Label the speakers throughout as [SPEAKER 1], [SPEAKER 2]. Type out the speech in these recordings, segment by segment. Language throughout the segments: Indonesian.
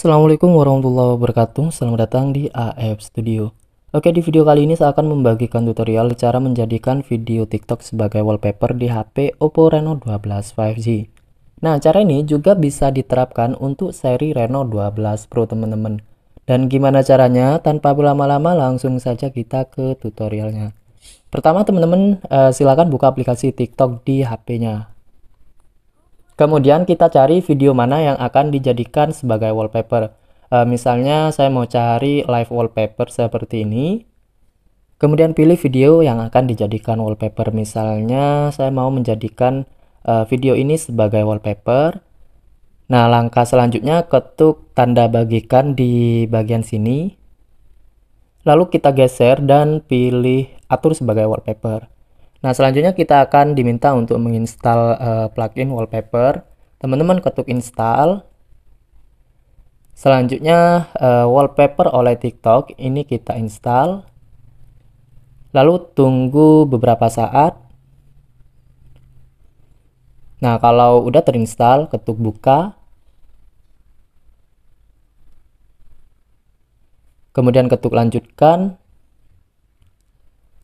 [SPEAKER 1] Assalamualaikum warahmatullahi wabarakatuh Selamat datang di AF Studio Oke di video kali ini saya akan membagikan tutorial cara menjadikan video TikTok sebagai wallpaper di HP Oppo Reno 12 5G Nah cara ini juga bisa diterapkan untuk seri Reno 12 Pro teman-teman Dan gimana caranya tanpa berlama-lama langsung saja kita ke tutorialnya Pertama teman-teman eh, silakan buka aplikasi TikTok di HP-nya Kemudian kita cari video mana yang akan dijadikan sebagai wallpaper. E, misalnya saya mau cari live wallpaper seperti ini. Kemudian pilih video yang akan dijadikan wallpaper. Misalnya saya mau menjadikan e, video ini sebagai wallpaper. Nah, langkah selanjutnya ketuk tanda bagikan di bagian sini. Lalu kita geser dan pilih atur sebagai wallpaper. Nah, selanjutnya kita akan diminta untuk menginstal uh, plugin wallpaper. Teman-teman ketuk install. Selanjutnya uh, wallpaper oleh TikTok ini kita install. Lalu tunggu beberapa saat. Nah, kalau udah terinstall, ketuk buka. Kemudian ketuk lanjutkan.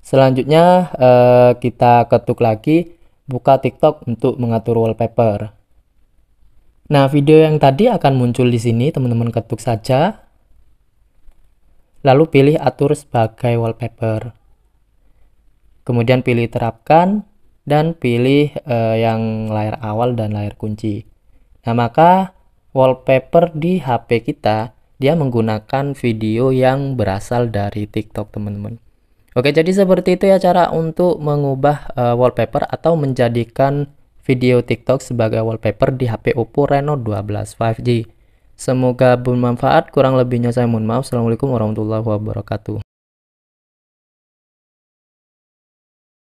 [SPEAKER 1] Selanjutnya eh, kita ketuk lagi buka TikTok untuk mengatur wallpaper. Nah, video yang tadi akan muncul di sini, teman-teman ketuk saja. Lalu pilih atur sebagai wallpaper. Kemudian pilih terapkan dan pilih eh, yang layar awal dan layar kunci. Nah, maka wallpaper di HP kita dia menggunakan video yang berasal dari TikTok, teman-teman. Oke, jadi seperti itu ya cara untuk mengubah uh, wallpaper atau menjadikan video TikTok sebagai wallpaper di HP Oppo Reno 12 5G. Semoga bermanfaat, kurang lebihnya saya mohon maaf. Assalamualaikum warahmatullahi wabarakatuh.